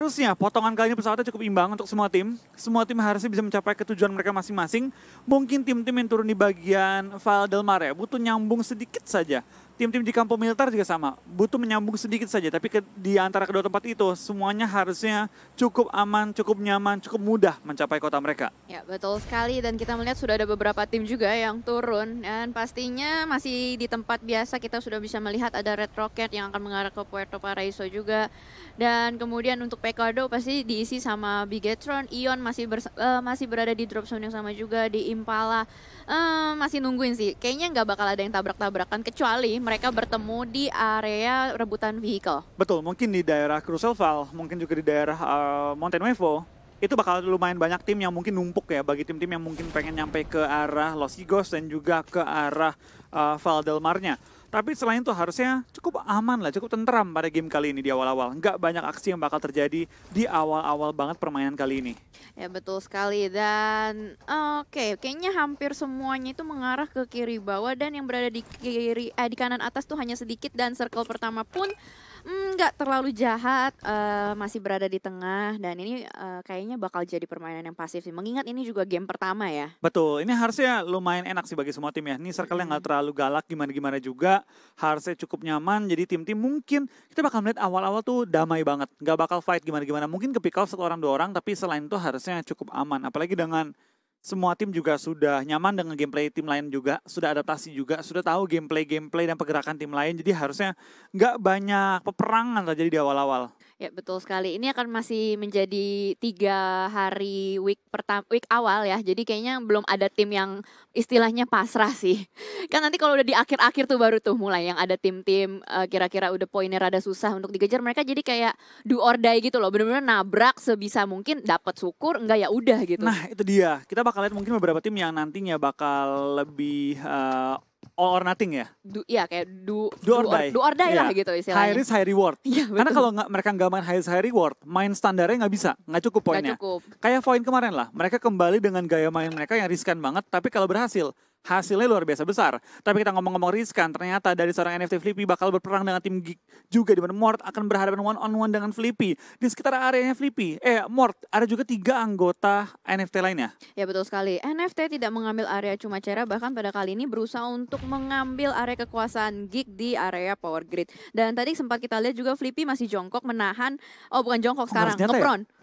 Terusnya, potongan kali ini pesawatnya cukup imbang untuk semua tim. Semua tim harusnya bisa mencapai ketujuan mereka masing-masing. Mungkin tim-tim yang turun di bagian Val Del Mare ya, butuh nyambung sedikit saja tim-tim di kampung militer juga sama. Butuh menyambung sedikit saja, tapi ke, di antara kedua tempat itu semuanya harusnya cukup aman, cukup nyaman, cukup mudah mencapai kota mereka. Ya, betul sekali dan kita melihat sudah ada beberapa tim juga yang turun dan pastinya masih di tempat biasa kita sudah bisa melihat ada Red Rocket yang akan mengarah ke Puerto Paraiso juga. Dan kemudian untuk Pekado pasti diisi sama Bigetron, Ion masih ber, uh, eh, masih berada di drop zone yang sama juga di Impala. Uh, masih nungguin sih. Kayaknya nggak bakal ada yang tabrak-tabrakan kecuali mereka bertemu di area rebutan vehicle. Betul, mungkin di daerah Crucial Val, mungkin juga di daerah uh, Mountain Wevo, itu bakal lumayan banyak tim yang mungkin numpuk ya bagi tim-tim yang mungkin pengen nyampe ke arah Los Higos dan juga ke arah uh, eh, Valdelmarnya. Tapi selain itu harusnya cukup aman lah, cukup tentram pada game kali ini di awal-awal. Nggak banyak aksi yang bakal terjadi di awal-awal banget permainan kali ini. Ya betul sekali dan oke, okay, kayaknya hampir semuanya itu mengarah ke kiri bawah dan yang berada di kiri eh, di kanan atas tuh hanya sedikit dan circle pertama pun nggak mm, terlalu jahat, uh, masih berada di tengah dan ini uh, kayaknya bakal jadi permainan yang pasif sih. Mengingat ini juga game pertama ya. Betul, ini harusnya lumayan enak sih bagi semua tim ya. Ini circle yang nggak terlalu galak gimana-gimana juga, harusnya cukup nyaman. Jadi tim-tim mungkin kita bakal melihat awal-awal tuh damai banget, nggak bakal fight gimana-gimana. Mungkin ke pick off satu orang dua orang, tapi selain itu harusnya cukup aman. Apalagi dengan semua tim juga sudah nyaman dengan gameplay tim lain juga, sudah adaptasi juga, sudah tahu gameplay-gameplay dan pergerakan tim lain. Jadi harusnya nggak banyak peperangan terjadi di awal-awal. Ya betul sekali. Ini akan masih menjadi tiga hari week pertama week awal ya. Jadi kayaknya belum ada tim yang istilahnya pasrah sih. Kan nanti kalau udah di akhir-akhir tuh baru tuh mulai yang ada tim-tim uh, kira-kira udah poinnya rada susah untuk dikejar. Mereka jadi kayak do or die gitu loh. benar benar nabrak sebisa mungkin dapat syukur enggak ya udah gitu. Nah itu dia. Kita apa kalian mungkin beberapa tim yang nantinya bakal lebih uh, all or nothing ya? Du, iya kayak do, do, or die, or, do or die yeah. lah iya. gitu istilahnya. High risk high reward. Iya, Karena kalau nggak mereka nggak main high risk high reward, main standarnya nggak bisa, nggak cukup poinnya. Kayak poin kemarin lah, mereka kembali dengan gaya main mereka yang riskan banget, tapi kalau berhasil hasilnya luar biasa besar. Tapi kita ngomong-ngomong riskan, ternyata dari seorang NFT Flippy bakal berperang dengan tim Geek juga di mana Mort akan berhadapan one on one dengan Flippy di sekitar areanya Flippy. Eh, Mort, ada juga tiga anggota NFT lainnya. Ya betul sekali. NFT tidak mengambil area cuma cara, bahkan pada kali ini berusaha untuk mengambil area kekuasaan Geek di area Power Grid. Dan tadi sempat kita lihat juga Flippy masih jongkok menahan, oh bukan jongkok oh, sekarang, ngepron. Ya?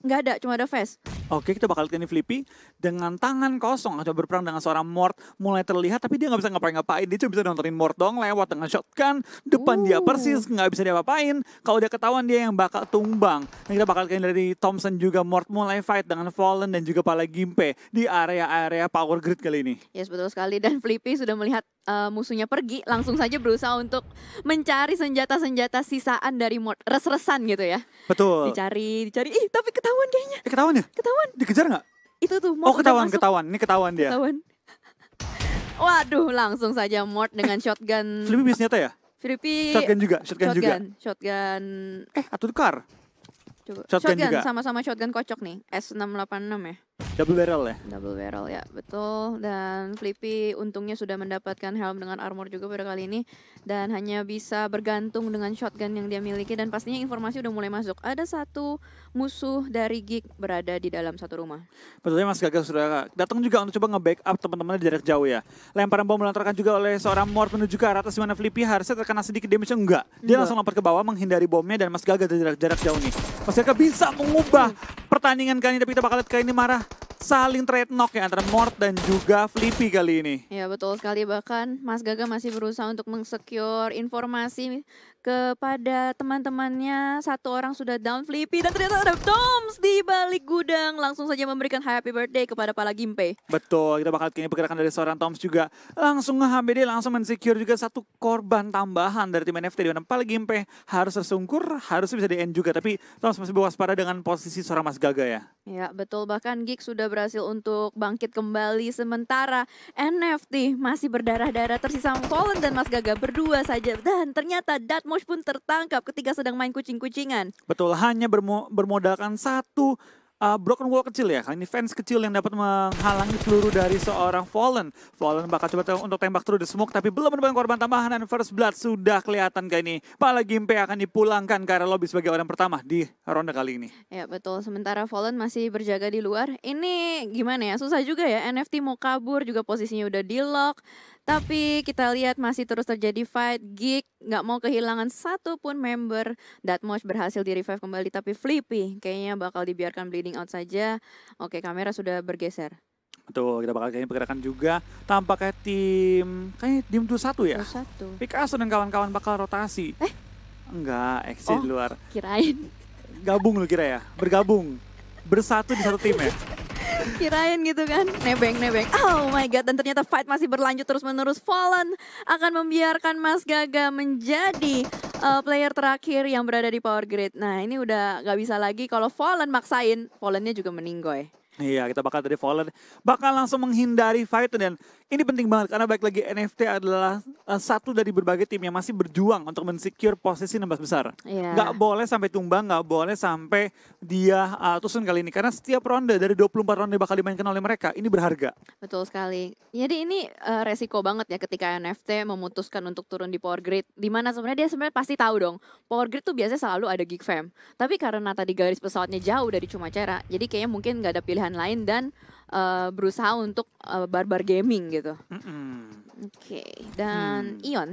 Nggak ada, cuma ada face. Oke, kita bakal lihat ini Flippy dengan tangan kosong. Coba berperang dengan seorang Mort. Mulai terlihat, tapi dia nggak bisa ngapain ngapain Dia cuma bisa nontonin Mort dong lewat dengan shotgun. Depan Ooh. dia uh. persis, nggak bisa dia apain Kalau dia ketahuan, dia yang bakal tumbang. Nah, kita bakal lihat dari Thompson juga Mort mulai fight dengan Fallen dan juga Pala Gimpe di area-area power grid kali ini. Yes, betul sekali. Dan Flippy sudah melihat uh, musuhnya pergi. Langsung saja berusaha untuk mencari senjata-senjata sisaan dari Mort. Res-resan gitu ya. Betul. Dicari, dicari. Ih, tapi ketahuan ketahuan kayaknya. Eh, ketahuan ya? Ketahuan. Dikejar nggak? Itu tuh Mort Oh ketahuan, ketahuan. Ini ketahuan dia. Ketahuan. Waduh, langsung saja Mort dengan shotgun. shotgun. Flippy tuh ya? Flippy shotgun juga, shotgun, eh, shotgun juga. Shotgun. Eh, atau tukar. Coba. Shotgun, sama-sama shotgun kocok nih. S686 ya. Double barrel ya? Double barrel ya, betul. Dan Flippy untungnya sudah mendapatkan helm dengan armor juga pada kali ini. Dan hanya bisa bergantung dengan shotgun yang dia miliki. Dan pastinya informasi udah mulai masuk. Ada satu musuh dari Geek berada di dalam satu rumah. Betulnya Mas Gagal sudah datang juga untuk coba nge-backup teman-teman di jarak jauh ya. Lemparan bom melontarkan juga oleh seorang Mort menuju ke arah atas Mana Flippy harusnya terkena sedikit damage enggak. Dia enggak. langsung lompat ke bawah menghindari bomnya dan Mas Gagal dari jarak, jarak jauh nih. Mas Gagal bisa mengubah pertandingan kali ini tapi kita bakal lihat kali ini marah saling trade knock ya antara Mort dan juga Flippy kali ini. Ya betul sekali bahkan Mas Gaga masih berusaha untuk mengsecure informasi kepada teman-temannya. Satu orang sudah down Flippy dan ternyata ada Toms di balik gudang. Langsung saja memberikan happy birthday kepada Pala Gimpe. Betul, kita bakal kini pergerakan dari seorang Toms juga. Langsung nge-HBD, langsung mensecure juga satu korban tambahan dari tim NFT. Di mana Pala Gimpe harus tersungkur, harus bisa di-end juga. Tapi Toms masih berwaspada dengan posisi seorang Mas Gaga ya. Ya, betul. Bahkan Geek sudah berhasil untuk bangkit kembali. Sementara NFT masih berdarah-darah tersisa Colin dan Mas Gaga berdua saja. Dan ternyata Dat Mosh pun tertangkap ketika sedang main kucing-kucingan. Betul, hanya bermo bermodalkan satu uh, broken wall kecil ya. Kali ini fans kecil yang dapat menghalangi peluru dari seorang Fallen. Fallen bakal coba untuk tembak through the smoke tapi belum menemukan korban tambahan dan first blood sudah kelihatan kayak ini. Pala Gimpe akan dipulangkan ke area lobby sebagai orang pertama di ronde kali ini. Ya betul, sementara Fallen masih berjaga di luar. Ini gimana ya, susah juga ya NFT mau kabur juga posisinya udah di lock. Tapi kita lihat masih terus terjadi fight. Geek nggak mau kehilangan satu pun member. Datmosh berhasil di revive kembali tapi Flippy kayaknya bakal dibiarkan bleeding out saja. Oke, kamera sudah bergeser. Betul, kita bakal kayaknya pergerakan juga. Tampaknya tim, kayaknya tim tuh satu ya? 21. Picasso dan kawan-kawan bakal rotasi. Eh? Enggak, exit oh, luar. kirain. Gabung lu kira ya? Bergabung. Bersatu di satu tim ya? Kirain gitu kan, nebeng-nebeng. Oh my god, dan ternyata fight masih berlanjut terus-menerus. Fallen akan membiarkan Mas Gaga menjadi uh, player terakhir yang berada di power grid. Nah ini udah gak bisa lagi kalau Fallen maksain, Fallennya juga meninggoy. Iya, kita bakal tadi Fallen bakal langsung menghindari fight dan ini penting banget karena baik lagi NFT adalah uh, satu dari berbagai tim yang masih berjuang untuk mensecure posisi 16 besar. Yeah. Gak boleh sampai tumbang, gak boleh sampai dia uh, eh, tusun kali ini. Karena setiap ronde dari 24 ronde bakal dimainkan oleh mereka, ini berharga. Betul sekali. Jadi ini uh, resiko banget ya ketika NFT memutuskan untuk turun di Power Grid. Dimana sebenarnya dia sebenarnya pasti tahu dong, Power Grid tuh biasanya selalu ada Geek Fam. Tapi karena tadi garis pesawatnya jauh dari Cuma Cara, jadi kayaknya mungkin gak ada pilihan lain dan uh, berusaha untuk uh, eh, bar gaming gitu. Mm -hmm. Oke, okay. dan hmm. Ion.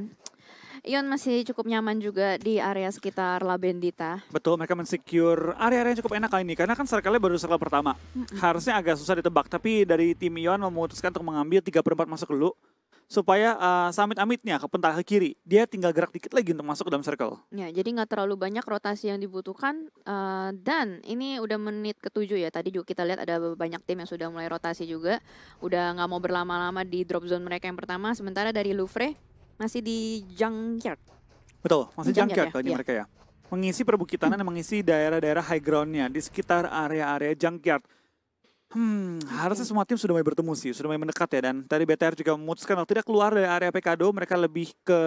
Ion masih cukup nyaman juga di area sekitar La Bendita. Betul, mereka mensecure area-area yang cukup enak kali ini karena kan circle-nya baru circle pertama. Mm -hmm. Harusnya agak susah ditebak, tapi dari tim Ion memutuskan untuk mengambil 3 per 4 masuk dulu supaya uh, eh, summit amitnya ke pental ke kiri dia tinggal gerak dikit lagi untuk masuk ke dalam circle ya jadi nggak terlalu banyak rotasi yang dibutuhkan uh, dan ini udah menit ketujuh ya tadi juga kita lihat ada banyak tim yang sudah mulai rotasi juga udah nggak mau berlama-lama di drop zone mereka yang pertama sementara dari Louvre masih di Junkyard betul masih di Junkyard, Junkyard ya? Iya. mereka ya mengisi perbukitan dan mengisi daerah-daerah high groundnya di sekitar area-area Junkyard Hmm, okay. harusnya semua tim sudah mulai bertemu sih, sudah mulai mendekat ya. Dan tadi BTR juga memutuskan kalau tidak keluar dari area Pekado, mereka lebih ke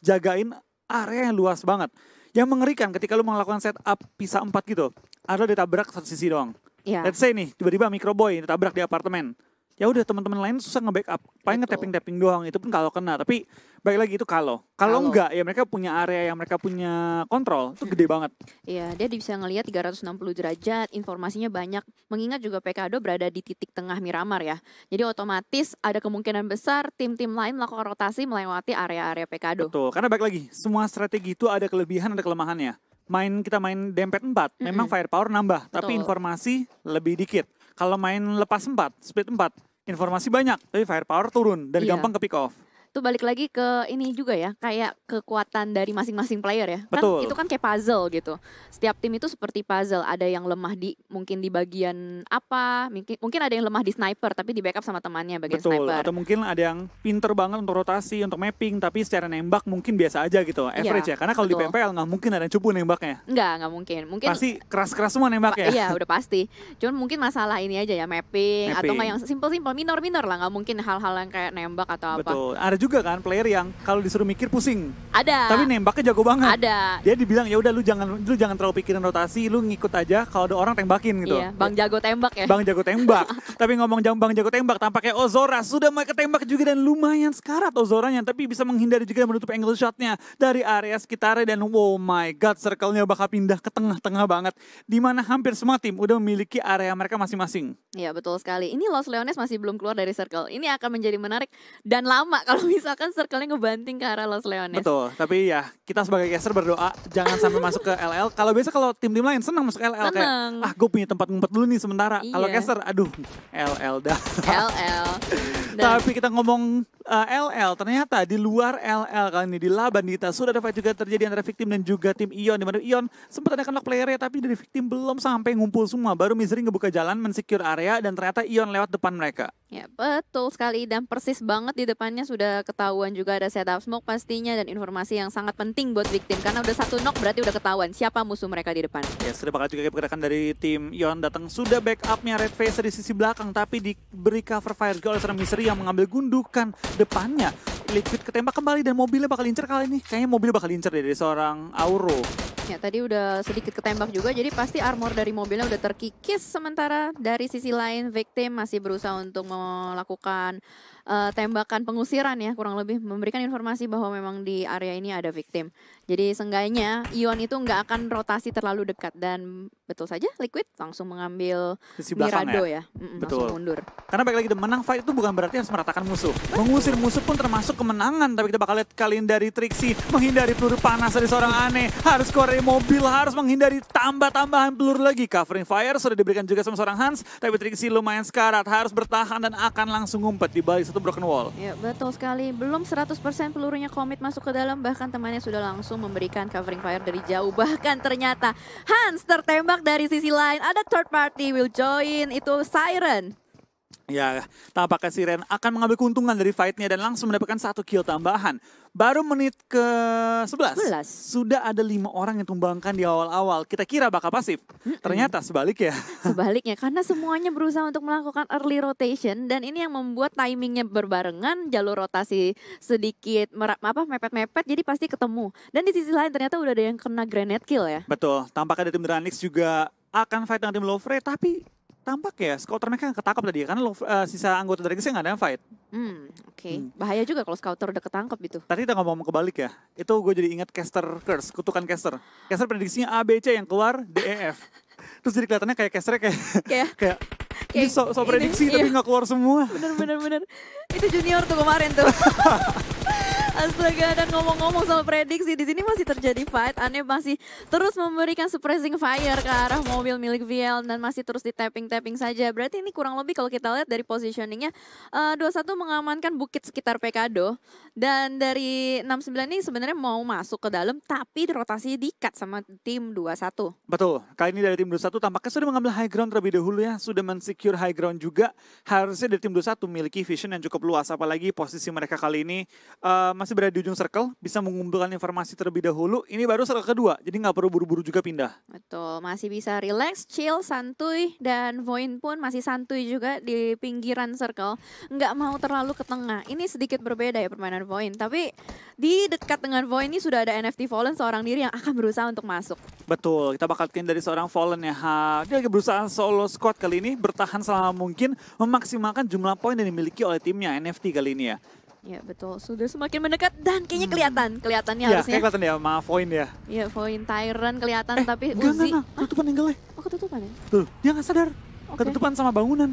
jagain area yang luas banget. Yang mengerikan ketika lu melakukan setup pisah empat gitu, ada ditabrak satu sisi doang. Yeah. Let's say nih, tiba-tiba Microboy ditabrak di apartemen. Ya udah teman-teman lain susah nge-backup, paling gitu. nge-tapping-tapping doang, itu pun kalau kena. Tapi Baik lagi itu kalau. Kalau enggak ya mereka punya area yang mereka punya kontrol itu gede banget. Iya, dia bisa ngelihat 360 derajat, informasinya banyak. Mengingat juga Pekado berada di titik tengah Miramar ya. Jadi otomatis ada kemungkinan besar tim-tim lain melakukan rotasi melewati area-area Pekado. Betul, karena baik lagi semua strategi itu ada kelebihan ada kelemahannya. Main kita main dempet 4, mm -hmm. memang firepower nambah, Betul. tapi informasi lebih dikit. Kalau main lepas 4, split 4, informasi banyak, tapi firepower turun dan iya. gampang ke pick off itu balik lagi ke ini juga ya, kayak kekuatan dari masing-masing player ya. Kan betul. Kan itu kan kayak puzzle gitu. Setiap tim itu seperti puzzle, ada yang lemah di mungkin di bagian apa, mungkin mungkin ada yang lemah di sniper tapi di backup sama temannya bagian Betul. sniper. Atau mungkin ada yang pinter banget untuk rotasi, untuk mapping tapi secara nembak mungkin biasa aja gitu, iya, average ya. ya. Karena kalau di PMPL nggak mungkin ada yang cupu nembaknya. Nggak, nggak mungkin. Mungkin pasti keras-keras semua nembaknya. Iya, udah pasti. Cuman mungkin masalah ini aja ya mapping, mapping. atau nggak yang simple-simple, minor-minor lah, nggak mungkin hal-hal yang kayak nembak atau apa. Betul juga kan player yang kalau disuruh mikir pusing. Ada. Tapi nembaknya jago banget. Ada. Dia dibilang ya udah lu jangan lu jangan terlalu pikirin rotasi, lu ngikut aja kalau ada orang tembakin gitu. Iya, Bang jago tembak ya. Bang jago tembak. tapi ngomong jam Bang jago tembak tampaknya Ozora sudah mau ketembak juga dan lumayan sekarat Ozoranya tapi bisa menghindari juga menutup angle shotnya dari area sekitarnya dan oh my god circle-nya bakal pindah ke tengah-tengah banget di mana hampir semua tim udah memiliki area mereka masing-masing. Iya, betul sekali. Ini Los Leones masih belum keluar dari circle. Ini akan menjadi menarik dan lama kalau misalkan circle-nya ngebanting ke arah Los Leones. Betul, tapi ya kita sebagai caster berdoa jangan sampai masuk ke LL. Kalau biasa kalau tim-tim lain senang masuk ke LL senang. kayak ah gue punya tempat ngumpet dulu nih sementara. Iya. Kalau caster aduh LL dah. LL. Dan... tapi kita ngomong uh, eh, LL ternyata di luar LL kali ini di Laban kita sudah ada fight juga terjadi antara victim dan juga tim Ion di mana Ion sempat ada kenok player ya tapi dari victim belum sampai ngumpul semua. Baru Misery ngebuka jalan, mensecure area dan ternyata Ion lewat depan mereka. Ya, betul sekali dan persis banget di depannya sudah ketahuan juga ada setup smoke pastinya dan informasi yang sangat penting buat victim karena udah satu knock berarti udah ketahuan siapa musuh mereka di depan. Ya, sudah bakal juga pergerakan dari tim Yon datang sudah backupnya Red Face di sisi belakang tapi diberi cover fire juga oleh seorang misteri yang mengambil gundukan depannya. Liquid ketembak kembali dan mobilnya bakal incer kali ini. Kayaknya mobilnya bakal incer dari seorang Auro. Ya tadi udah sedikit ketembak juga, jadi pasti armor dari mobilnya udah terkikis. Sementara dari sisi lain, victim masih berusaha untuk melakukan uh, tembakan pengusiran ya, kurang lebih memberikan informasi bahwa memang di area ini ada victim. Jadi seenggaknya ion itu nggak akan rotasi terlalu dekat dan betul saja liquid langsung mengambil Sisi Mirado ya, ya. betul. langsung mundur. Karena balik lagi menang fight itu bukan berarti harus meratakan musuh. Betul. Mengusir musuh pun termasuk kemenangan. Tapi kita bakal lihat kalian dari Trixie menghindari peluru panas dari seorang aneh. Harus keluar mobil, harus menghindari tambah-tambahan peluru lagi. Covering fire sudah diberikan juga sama seorang Hans. Tapi Trixie lumayan sekarat, harus bertahan dan akan langsung ngumpet di balik satu broken wall. Ya betul sekali. Belum 100% pelurunya komit masuk ke dalam bahkan temannya sudah langsung langsung memberikan covering fire dari jauh. Bahkan ternyata Hans tertembak dari sisi lain. Ada third party will join itu Siren. Ya, tampaknya Siren akan mengambil keuntungan dari fightnya dan langsung mendapatkan satu kill tambahan. Baru menit ke 11, 11. sudah ada lima orang yang tumbangkan di awal-awal. Kita kira bakal pasif, mm -mm. ternyata sebaliknya. Sebaliknya karena semuanya berusaha untuk melakukan early rotation dan ini yang membuat timingnya berbarengan, jalur rotasi sedikit merap apa mepet-mepet jadi pasti ketemu. Dan di sisi lain ternyata udah ada yang kena grenade kill ya. Betul, tampaknya ada tim Dranix juga akan fight dengan tim Lovre tapi tampak ya scouter mereka ketangkap tadi ya, karena uh, sisa anggota dari Gresik nggak ada yang fight. Hmm, oke. Okay. Hmm. Bahaya juga kalau scouter udah ketangkep gitu. Tadi kita ngomong kebalik ya. Itu gue jadi ingat caster curse, kutukan caster. Caster prediksinya A B C yang keluar D E F. Terus jadi kelihatannya kayak caster kayak kayak, kayak ini so, so prediksi ini, tapi nggak iya. keluar semua. Bener bener bener. Itu junior tuh kemarin tuh. Astaga, dan ngomong-ngomong soal prediksi, di sini masih terjadi fight. Ane masih terus memberikan surprising fire ke arah mobil milik VL dan masih terus di tapping-tapping saja. Berarti ini kurang lebih kalau kita lihat dari positioningnya, uh, satu mengamankan bukit sekitar Pekado. Dan dari 69 ini sebenarnya mau masuk ke dalam, tapi rotasi dikat sama tim 21. Betul, kali ini dari tim 21 tampaknya sudah mengambil high ground terlebih dahulu ya. Sudah mensecure high ground juga. Harusnya dari tim 21 memiliki vision yang cukup luas, apalagi posisi mereka kali ini uh, masih berada di ujung circle, bisa mengumpulkan informasi terlebih dahulu. Ini baru circle kedua, jadi nggak perlu buru-buru juga pindah. Betul, masih bisa relax, chill, santuy, dan Voin pun masih santuy juga di pinggiran circle. Nggak mau terlalu ke tengah. Ini sedikit berbeda ya permainan Voin, tapi di dekat dengan Voin ini sudah ada NFT Fallen seorang diri yang akan berusaha untuk masuk. Betul, kita bakal dari seorang Fallen ya. Dia lagi berusaha solo squad kali ini, bertahan selama mungkin, memaksimalkan jumlah poin yang dimiliki oleh timnya NFT kali ini ya. Ya betul, sudah semakin mendekat dan kayaknya hmm. kelihatan, kelihatannya ya, harusnya. kelihatan ya, maaf Voin ya. Iya Voin, Tyrant kelihatan eh, tapi enggak, Uzi. Enggak, enggak, tutupan angle-nya. Oh ketutupan ya? Tuh, dia nggak sadar, okay. ketutupan sama bangunan.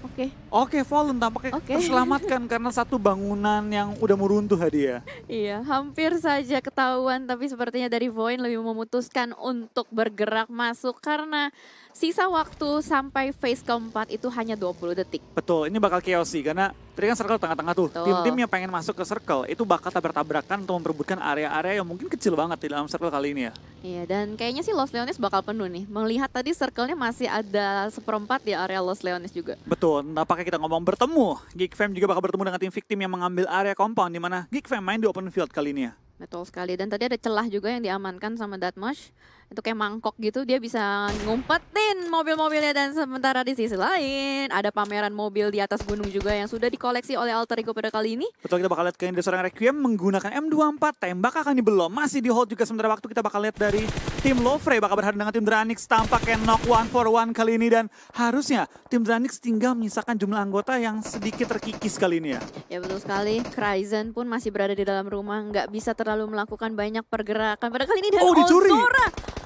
Oke. Okay. Oke, okay, Fallen tampaknya okay. terselamatkan karena satu bangunan yang udah meruntuh dia. Ya. iya, hampir saja ketahuan tapi sepertinya dari Voin lebih memutuskan untuk bergerak masuk karena sisa waktu sampai phase keempat itu hanya 20 detik. Betul, ini bakal chaos sih karena Tadi kan circle tengah-tengah tuh. Tim-tim yang pengen masuk ke circle itu bakal tabrak-tabrakan untuk memperebutkan area-area yang mungkin kecil banget di dalam circle kali ini ya. Iya, dan kayaknya sih Los Leones bakal penuh nih. Melihat tadi circle-nya masih ada seperempat di area Los Leones juga. Betul, Nah, pakai kita ngomong bertemu. Geek Fam juga bakal bertemu dengan tim victim yang mengambil area compound di mana Geek Fam main di open field kali ini ya. Betul sekali, dan tadi ada celah juga yang diamankan sama Datmosh itu kayak mangkok gitu dia bisa ngumpetin mobil-mobilnya dan sementara di sisi lain ada pameran mobil di atas gunung juga yang sudah dikoleksi oleh Alter Ego pada kali ini. Betul kita bakal lihat kayaknya seorang Requiem menggunakan M24 tembak akan belum masih di hold juga sementara waktu kita bakal lihat dari tim lofre, bakal berhadapan dengan tim Dranix tampaknya knock one for one kali ini dan harusnya tim Dranix tinggal menyisakan jumlah anggota yang sedikit terkikis kali ini ya. Ya betul sekali Kryzen pun masih berada di dalam rumah nggak bisa terlalu melakukan banyak pergerakan pada kali ini dan oh, dicuri. Ozora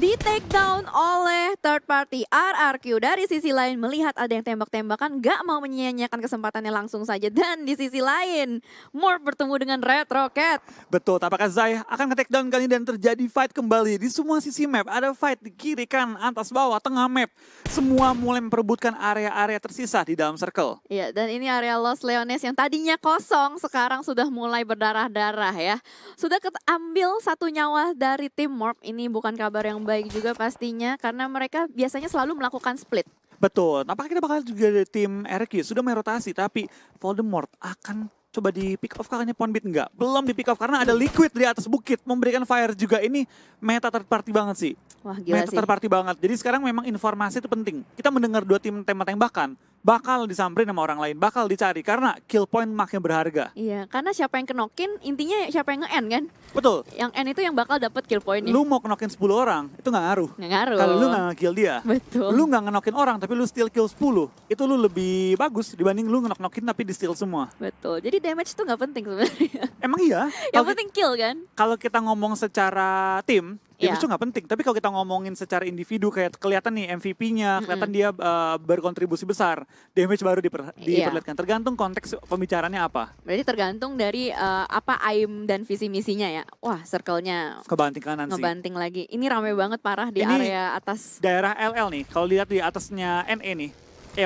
di take down oleh third party RRQ. Dari sisi lain melihat ada yang tembak-tembakan gak mau menyia-nyiakan kesempatannya langsung saja. Dan di sisi lain Morph bertemu dengan Red Rocket. Betul, apakah Zai akan ke take down kali dan terjadi fight kembali di semua sisi map. Ada fight di kiri, kan atas, bawah, tengah map. Semua mulai memperebutkan area-area tersisa di dalam circle. Iya, dan ini area Los Leones yang tadinya kosong sekarang sudah mulai berdarah-darah ya. Sudah ambil satu nyawa dari tim Morp ini bukan kabar yang baik juga pastinya karena mereka biasanya selalu melakukan split. Betul. Nampaknya kita bakal juga ada tim RQ sudah merotasi tapi Voldemort akan coba di pick off kakaknya Ponbit enggak? Belum di pick off karena ada liquid di atas bukit memberikan fire juga ini meta third party banget sih. Wah gila meta sih. Meta third party banget. Jadi sekarang memang informasi itu penting. Kita mendengar dua tim tembak-tembakan bakal disamperin sama orang lain, bakal dicari karena kill point makin berharga. Iya, karena siapa yang kenokin, intinya siapa yang nge-end kan? Betul. Yang end itu yang bakal dapat kill pointnya. Lu mau kenokin 10 orang, itu nggak ngaruh. Nggak ngaruh. Kalau lu nggak kill dia. Betul. Lu nggak ngenokin orang tapi lu still kill 10, itu lu lebih bagus dibanding lu ngenok-nokin tapi di steal semua. Betul. Jadi damage itu nggak penting sebenarnya. Emang iya? yang penting kill kan? Kalau kita ngomong secara tim, ya itu iya. nggak penting tapi kalau kita ngomongin secara individu kayak kelihatan nih MVP-nya kelihatan mm -hmm. dia uh, berkontribusi besar damage baru diper yeah. diperlihatkan tergantung konteks pembicaranya apa berarti tergantung dari uh, apa aim dan visi misinya ya wah circle-nya kebanting kanan sih ngebanting lagi ini ramai banget parah di ini area atas daerah LL nih kalau lihat di atasnya NE nih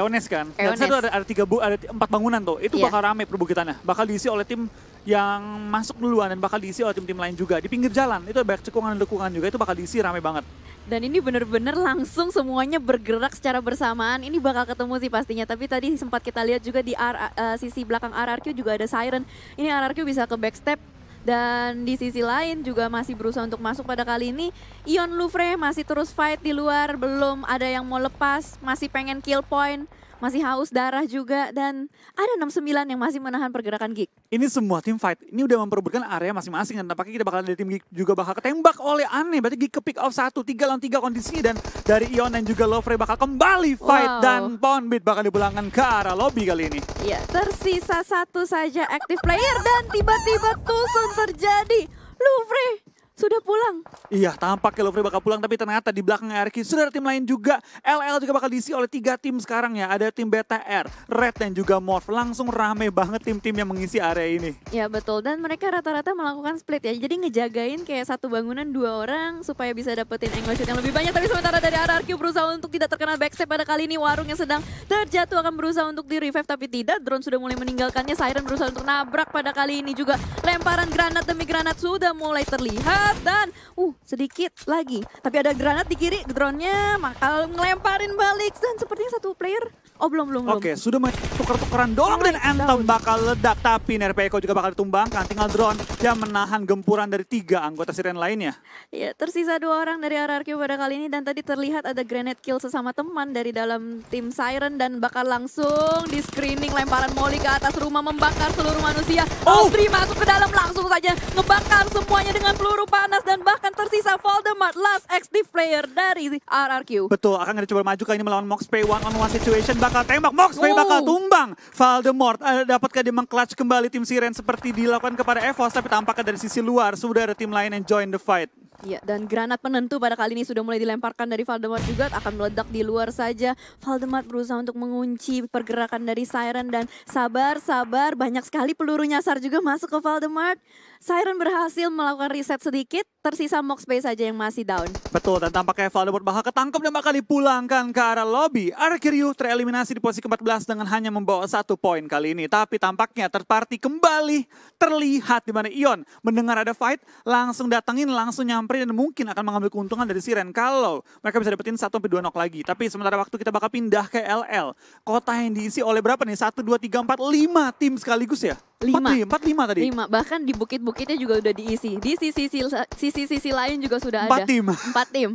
Eones kan. Eones. Dan itu ada, ada tiga bu, ada empat bangunan tuh. Itu yeah. bakal rame perbukitannya. Bakal diisi oleh tim yang masuk duluan dan bakal diisi oleh tim-tim lain juga. Di pinggir jalan, itu banyak cekungan dan dukungan juga, itu bakal diisi rame banget. Dan ini bener-bener langsung semuanya bergerak secara bersamaan. Ini bakal ketemu sih pastinya. Tapi tadi sempat kita lihat juga di R, uh, sisi belakang RRQ juga ada siren. Ini RRQ bisa ke backstep dan di sisi lain juga masih berusaha untuk masuk pada kali ini. Ion Louvre masih terus fight di luar, belum ada yang mau lepas, masih pengen kill point masih haus darah juga dan ada 69 yang masih menahan pergerakan gig. Ini semua tim fight, ini udah memperebutkan area masing-masing dan tampaknya kita bakal dari tim gig juga bakal ketembak oleh aneh. Berarti gig ke pick off satu, tiga lawan tiga kondisi dan dari Ion dan juga Lovre bakal kembali fight wow. dan Poundbeat bakal dipulangkan ke arah lobby kali ini. Iya, tersisa satu saja active player dan tiba-tiba tusun terjadi. lovre sudah pulang. Iya, tampak ya, Lovre bakal pulang tapi ternyata di belakang RQ sudah ada tim lain juga. LL juga bakal diisi oleh tiga tim sekarang ya. Ada tim BTR, Red dan juga Morph. Langsung rame banget tim-tim yang mengisi area ini. Ya betul, dan mereka rata-rata melakukan split ya. Jadi ngejagain kayak satu bangunan dua orang supaya bisa dapetin angle shoot yang lebih banyak. Tapi sementara dari RRQ berusaha untuk tidak terkena backstep pada kali ini. Warung yang sedang terjatuh akan berusaha untuk di revive tapi tidak. Drone sudah mulai meninggalkannya. Siren berusaha untuk nabrak pada kali ini juga. Lemparan granat demi granat sudah mulai terlihat mantap dan uh sedikit lagi. Tapi ada granat di kiri, drone-nya bakal ngelemparin balik dan sepertinya satu player Oh belum belum Oke, okay, sudah main tuker-tukeran dong dan Anthem down. bakal ledak tapi Nerpeko juga bakal ditumbangkan. Tinggal drone yang menahan gempuran dari tiga anggota Siren lainnya. Ya, tersisa dua orang dari RRQ pada kali ini dan tadi terlihat ada granat kill sesama teman dari dalam tim Siren dan bakal langsung di screening lemparan Molly ke atas rumah membakar seluruh manusia. Oh, Austri masuk ke dalam langsung saja ngebakar semuanya dengan peluru panas dan bahkan tersisa Voldemort last active player dari RRQ. Betul, akan ada coba maju kali ini melawan Moxpay one on one situation bakal tembak Moxpay oh. bakal tumbang. Voldemort uh, dapatkah dia mengclutch kembali tim Siren seperti dilakukan kepada Evos tapi tampaknya dari sisi luar sudah ada tim lain yang join the fight. Ya, dan granat penentu pada kali ini sudah mulai dilemparkan dari Voldemort juga akan meledak di luar saja. Voldemort berusaha untuk mengunci pergerakan dari Siren dan sabar, sabar. Banyak sekali peluru nyasar juga masuk ke Voldemort. Siren berhasil melakukan riset sedikit tersisa space saja yang masih down. Betul, dan tampaknya Valdo bakal ketangkep dan bakal dipulangkan ke arah lobby. Arkiryu tereliminasi di posisi ke-14 dengan hanya membawa satu poin kali ini. Tapi tampaknya terparti kembali terlihat di mana Ion mendengar ada fight, langsung datengin, langsung nyamperin dan mungkin akan mengambil keuntungan dari Siren. Kalau mereka bisa dapetin satu 1 dua knock lagi. Tapi sementara waktu kita bakal pindah ke LL. Kota yang diisi oleh berapa nih? satu dua tiga empat lima tim sekaligus ya? lima empat lima tadi? 5, bahkan di bukit-bukitnya juga udah diisi. Di sisi, sisi, sisi sisi-sisi lain juga sudah Empat ada. Tim. Empat tim.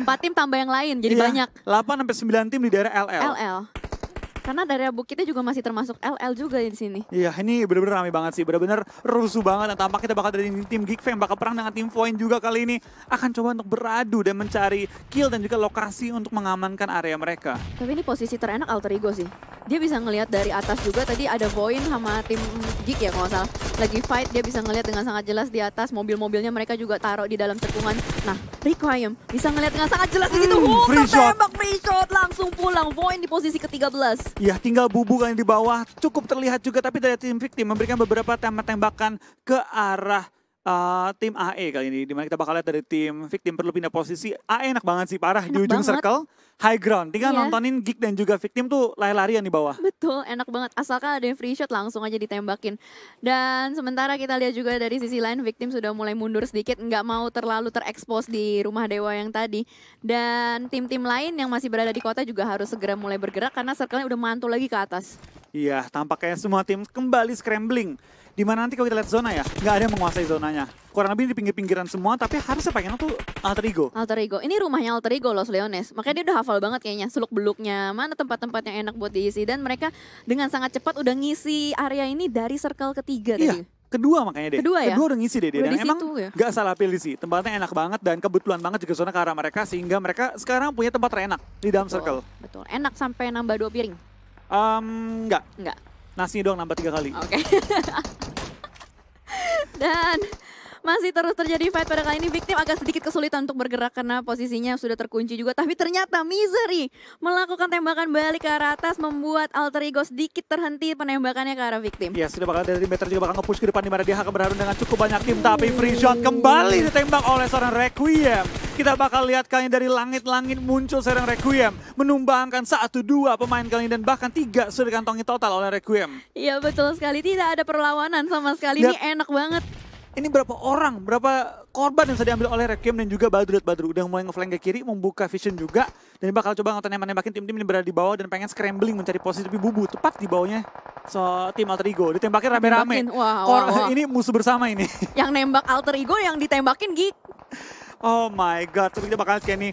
Empat tim tambah yang lain, jadi iya, banyak. 8 sampai 9 tim di daerah LL. LL. Karena daerah Bukitnya juga masih termasuk LL juga di sini. Iya, ini benar-benar ramai banget sih. benar-benar rusuh banget. Dan nah, tampak kita bakal dari tim Geek Fam bakal perang dengan tim Point juga kali ini. Akan coba untuk beradu dan mencari kill dan juga lokasi untuk mengamankan area mereka. Tapi ini posisi terenak alter ego sih dia bisa ngelihat dari atas juga tadi ada Voin sama tim Geek ya kalau salah lagi fight dia bisa ngelihat dengan sangat jelas di atas mobil-mobilnya mereka juga taruh di dalam cekungan nah Requiem bisa ngelihat dengan sangat jelas di situ hmm, oh, free tembak free shot langsung pulang Voin di posisi ke-13 ya tinggal bubu yang di bawah cukup terlihat juga tapi dari tim Victim memberikan beberapa tembakan ke arah uh, tim AE kali ini dimana kita bakal lihat dari tim Vic tim perlu pindah posisi AE enak banget sih parah enak di ujung banget. circle high ground tinggal yeah. nontonin Geek dan juga Vic tim tuh lari-larian di bawah betul enak banget asalkan ada yang free shot langsung aja ditembakin dan sementara kita lihat juga dari sisi lain Vic tim sudah mulai mundur sedikit nggak mau terlalu terekspos di rumah dewa yang tadi dan tim-tim lain yang masih berada di kota juga harus segera mulai bergerak karena circle-nya udah mantul lagi ke atas Iya, tampaknya semua tim kembali scrambling. Dimana nanti kalau kita lihat zona ya, nggak ada yang menguasai zonanya. Kurang lebih di pinggir-pinggiran semua, tapi harusnya pengen tuh alter ego. Alter ego. Ini rumahnya alter ego Los Leones. Makanya dia udah hafal banget kayaknya seluk-beluknya, mana tempat-tempat yang enak buat diisi. Dan mereka dengan sangat cepat udah ngisi area ini dari circle ketiga iya. tadi kedua makanya deh. Kedua ya? Kedua udah ngisi deh dia. Dan emang ya? gak salah pilih sih. Tempatnya enak banget dan kebetulan banget juga zona ke arah mereka. Sehingga mereka sekarang punya tempat terenak di dalam betul, circle. Betul, enak sampai nambah dua piring. Um, enggak. Enggak. Nasi doang nambah tiga kali. Oke. Okay. Dan masih terus terjadi fight pada kali ini. Victim agak sedikit kesulitan untuk bergerak karena posisinya sudah terkunci juga. Tapi ternyata Misery melakukan tembakan balik ke arah atas membuat Alter Ego sedikit terhenti penembakannya ke arah Victim. Ya sudah bakal dari Meter juga bakal nge-push ke depan di dia akan berharun dengan cukup banyak tim. Tapi free shot kembali ditembak oleh seorang Requiem. Kita bakal lihat kalian dari langit-langit muncul serang Requiem. Menumbangkan satu dua pemain kalian dan bahkan tiga sudah dikantongi total oleh Requiem. Iya betul sekali, tidak ada perlawanan sama sekali. Ini enak banget ini berapa orang, berapa korban yang sudah diambil oleh Requiem dan juga Badrut. Badrut udah mulai ngeflank ke kiri, membuka vision juga. Dan bakal coba ngotot yang nembakin tim-tim yang berada di bawah dan pengen scrambling mencari posisi. Tapi Bubu tepat di bawahnya so, tim Alter Ego. Ditembakin rame-rame. Wah wow, wow. Ini musuh bersama ini. Yang nembak Alter Ego, yang ditembakin Geek. Oh my god, tapi kita bakal kayak nih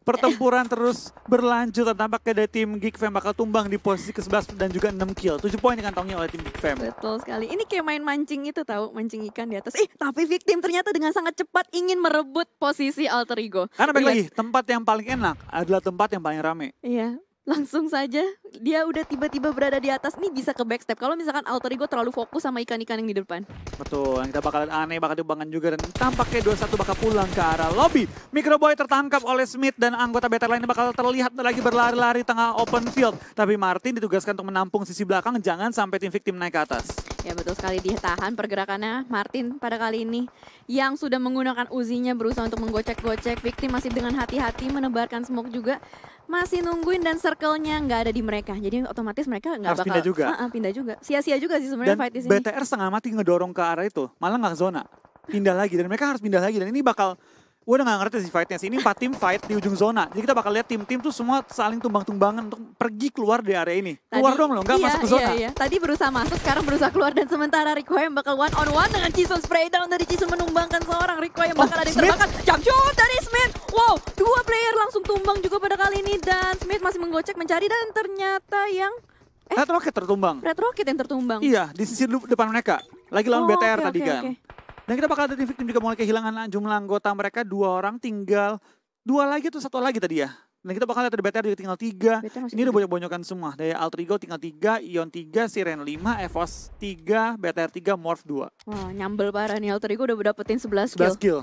pertempuran terus berlanjut dan tampaknya dari tim Geek Fam bakal tumbang di posisi ke-11 dan juga 6 kill. 7 poin dikantongnya oleh tim Geek Fam. Betul sekali. Ini kayak main mancing itu tahu, mancing ikan di atas. Eh, tapi victim ternyata dengan sangat cepat ingin merebut posisi alter ego. Karena balik iya. lagi, tempat yang paling enak adalah tempat yang paling rame. Iya, langsung saja dia udah tiba-tiba berada di atas nih bisa ke backstep. Kalau misalkan alter ego terlalu fokus sama ikan-ikan yang di depan. Betul, yang kita bakalan aneh, bakal dibangan juga dan tampaknya 21 bakal pulang ke arah lobby. Microboy tertangkap oleh Smith dan anggota beta lainnya bakal terlihat lagi berlari-lari tengah open field. Tapi Martin ditugaskan untuk menampung sisi belakang jangan sampai tim victim naik ke atas. Ya betul sekali dia tahan pergerakannya Martin pada kali ini yang sudah menggunakan uzinya berusaha untuk menggocek-gocek. Victim masih dengan hati-hati menebarkan smoke juga. Masih nungguin dan circle-nya nggak ada di mereka. Jadi otomatis mereka nggak bakal pindah juga. Uh, uh, pindah juga. Sia-sia juga sih sebenarnya fight di sini. BTR setengah mati ngedorong ke arah itu, malah nggak zona. Pindah lagi dan mereka harus pindah lagi dan ini bakal gue udah gak ngerti sih fightnya sih. Ini empat tim fight di ujung zona. Jadi kita bakal lihat tim-tim tuh semua saling tumbang-tumbangan untuk pergi keluar di area ini. Tadi, keluar dong loh, gak iya, masuk ke zona. Iya, iya. Tadi berusaha masuk, sekarang berusaha keluar. Dan sementara yang bakal one on one dengan Cison spray down. Dari Cison menumbangkan seorang. yang bakal oh, ada yang oh, terbakar. Jump shot dari Smith. Wow, dua player langsung tumbang juga pada kali ini. Dan Smith masih menggocek mencari dan ternyata yang... Eh, Red Rocket tertumbang. Red Rocket yang tertumbang. Iya, di sisi depan mereka. Lagi lawan oh, BTR okay, tadi okay, kan. Okay. Dan kita bakal ada tim victim juga mulai kehilangan jumlah anggota mereka. Dua orang tinggal, dua lagi atau satu lagi tadi ya? Dan kita bakal lihat ada BTR juga tinggal tiga. Ini udah bonyok-bonyokan semua. dari Alter Ego tinggal tiga, Ion tiga, Siren lima, Evos tiga, BTR tiga, Morph dua. Wah nyambel parah nih Alter Ego udah dapetin sebelas kill. 11 kill.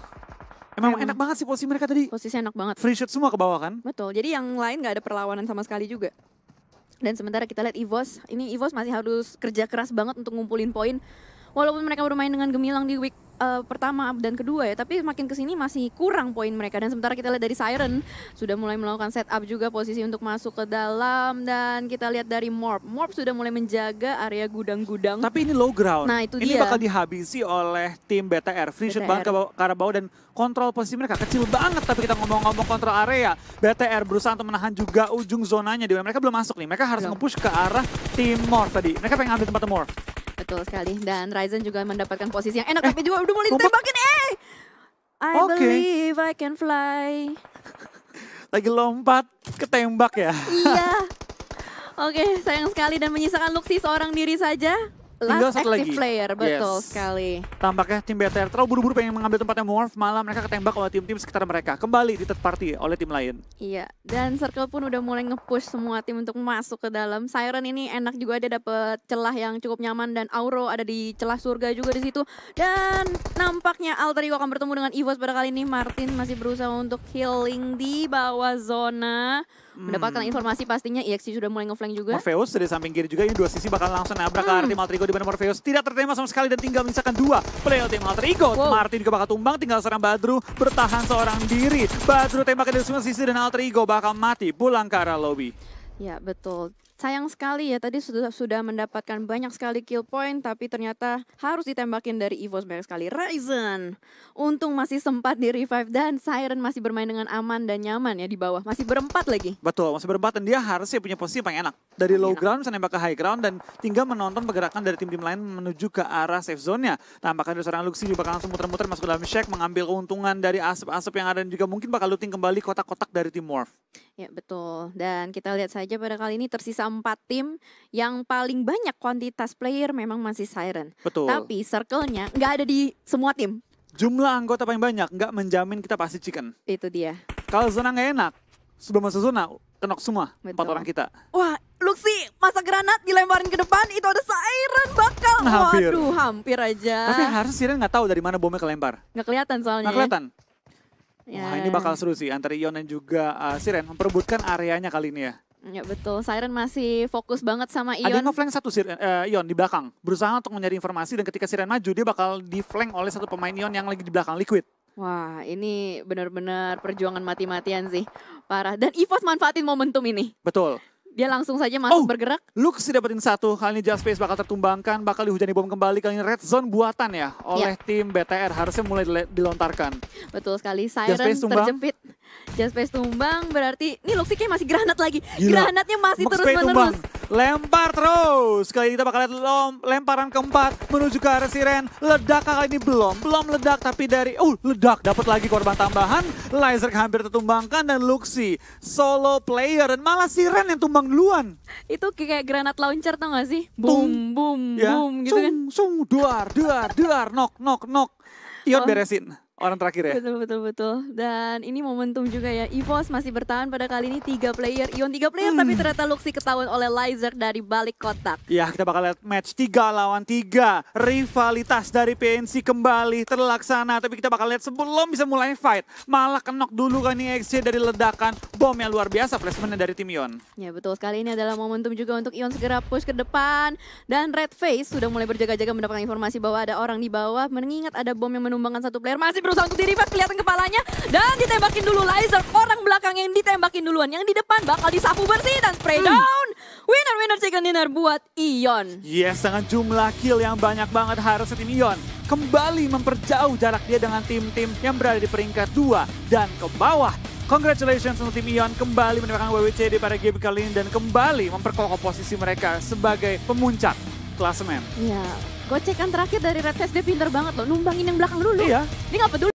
Emang, Emang enak banget sih posisi mereka tadi. Posisi enak banget. Free shoot semua ke bawah kan? Betul. Jadi yang lain gak ada perlawanan sama sekali juga. Dan sementara kita lihat Evos, ini Evos masih harus kerja keras banget untuk ngumpulin poin. Walaupun mereka bermain dengan gemilang di week uh, pertama dan kedua ya, tapi makin sini masih kurang poin mereka. Dan sementara kita lihat dari Siren sudah mulai melakukan setup juga posisi untuk masuk ke dalam dan kita lihat dari Morp. Morp sudah mulai menjaga area gudang-gudang. Tapi ini low ground. Nah itu ini dia. Ini bakal dihabisi oleh tim BTR. Free BTR. banget ke Karabau dan kontrol posisi mereka kecil banget. Tapi kita ngomong-ngomong kontrol area, BTR berusaha untuk menahan juga ujung zonanya. Di mereka belum masuk nih. Mereka harus nge-push ke arah tim Morp tadi. Mereka pengen ambil tempat Morp. Betul sekali. Dan Ryzen juga mendapatkan posisi yang enak eh, tapi juga udah mulai ditembakin. Eh. I okay. believe I can fly. Lagi lompat ketembak ya. iya. Oke, okay, sayang sekali dan menyisakan Luxi seorang diri saja. Tinggal Last satu active lagi. player, betul yes. sekali. Tampaknya tim BTR terlalu buru-buru pengen mengambil tempatnya Morph, malah mereka ketembak oleh tim-tim sekitar mereka. Kembali di third party oleh tim lain. Iya, dan Circle pun udah mulai nge-push semua tim untuk masuk ke dalam. Siren ini enak juga dia dapet celah yang cukup nyaman dan Auro ada di celah surga juga di situ. Dan nampaknya Alter Ego akan bertemu dengan Evos pada kali ini. Martin masih berusaha untuk healing di bawah zona. Hmm. Mendapatkan informasi pastinya EXC iya sudah mulai ngeflank juga. Morpheus dari samping kiri juga ini dua sisi bakal langsung nabrak hmm. ke tim Alter di mana Morpheus tidak tertembak sama sekali dan tinggal menyisakan dua player tim Alter Wow. Martin juga bakal tumbang tinggal seorang Badru bertahan seorang diri. Badru tembakan dari semua sisi dan Alterigo bakal mati pulang ke arah lobby. Ya betul sayang sekali ya tadi sudah sudah mendapatkan banyak sekali kill point tapi ternyata harus ditembakin dari Evo banyak sekali. Ryzen untung masih sempat di revive dan Siren masih bermain dengan aman dan nyaman ya di bawah. Masih berempat lagi. Betul, masih berempat dan dia harus ya punya posisi yang paling enak. Dari low enak. ground bisa nembak ke high ground dan tinggal menonton pergerakan dari tim-tim lain menuju ke arah safe zone-nya. Tampaknya dari seorang Luxi juga bakal langsung muter-muter masuk ke dalam shack mengambil keuntungan dari asap-asap yang ada dan juga mungkin bakal looting kembali kotak-kotak dari tim Morph. Ya betul. Dan kita lihat saja pada kali ini tersisa empat tim yang paling banyak kuantitas player memang masih Siren. Betul. Tapi circle-nya nggak ada di semua tim. Jumlah anggota paling banyak nggak menjamin kita pasti chicken. Itu dia. Kalau zona nggak enak, sebelum masuk zona, kenok semua Betul. empat orang kita. Wah, Luxi masa granat dilemparin ke depan itu ada siren bakal nah, hampir. waduh hampir aja. Tapi harus siren nggak tahu dari mana bomnya kelempar. Nggak kelihatan soalnya. Nggak kelihatan. Ya. Wah ini bakal seru sih antara Ion dan juga uh, Siren memperebutkan areanya kali ini ya. Ya betul, Siren masih fokus banget sama Ion. Ada yang ngeflank satu uh, Ion di belakang. Berusaha untuk mencari informasi dan ketika Siren maju dia bakal di flank oleh satu pemain Ion yang lagi di belakang Liquid. Wah, ini benar-benar perjuangan mati-matian sih. Parah. Dan Evos manfaatin momentum ini. Betul. Dia langsung saja masuk oh, bergerak. Lux dapetin satu, kali ini Just Space bakal tertumbangkan, bakal dihujani bom kembali, kali ini Red Zone buatan ya iya. oleh yeah. tim BTR. Harusnya mulai dilontarkan. Betul sekali, Siren terjepit. Jaspes tumbang berarti ini Luxicnya masih granat lagi. Gila. Granatnya masih terus-menerus. Lempar terus. Kali ini kita bakal lihat lom, lemparan keempat menuju ke arah Siren. Ledak kali ini belum. Belum ledak tapi dari oh ledak dapat lagi korban tambahan. Laser hampir tertumbangkan dan Luxi solo player dan malah Siren yang tumbang duluan. Itu kayak granat launcher tau gak sih? Boom boom ya. boom gitu sung, kan. Sung duar duar duar knock knock knock. Iot oh. beresin orang terakhir ya. Betul betul betul. Dan ini momentum juga ya. Evos masih bertahan pada kali ini tiga player, Ion tiga player hmm. tapi ternyata Luxi ketahuan oleh Lizer dari balik kotak. Ya, kita bakal lihat match tiga lawan tiga. Rivalitas dari PNC kembali terlaksana tapi kita bakal lihat sebelum bisa mulai fight, malah kenok dulu kan ini XC dari ledakan bom yang luar biasa placementnya dari tim Ion. Ya, betul sekali ini adalah momentum juga untuk Ion segera push ke depan dan Red Face sudah mulai berjaga-jaga mendapatkan informasi bahwa ada orang di bawah mengingat ada bom yang menumbangkan satu player masih berusaha untuk diri, kelihatan kepalanya. Dan ditembakin dulu laser orang belakang yang ditembakin duluan. Yang di depan bakal disapu bersih dan spray hmm. down. Winner, winner, chicken dinner buat Ion. Yes, dengan jumlah kill yang banyak banget harusnya tim Ion kembali memperjauh jarak dia dengan tim-tim yang berada di peringkat 2 dan ke bawah. Congratulations untuk tim Ion kembali menemukan WWCD pada game kali ini dan kembali memperkokoh posisi mereka sebagai pemuncak klasemen. yeah. Gocekan terakhir dari Red Fest dia pinter banget loh, numbangin yang belakang dulu. Iya. ini nggak peduli.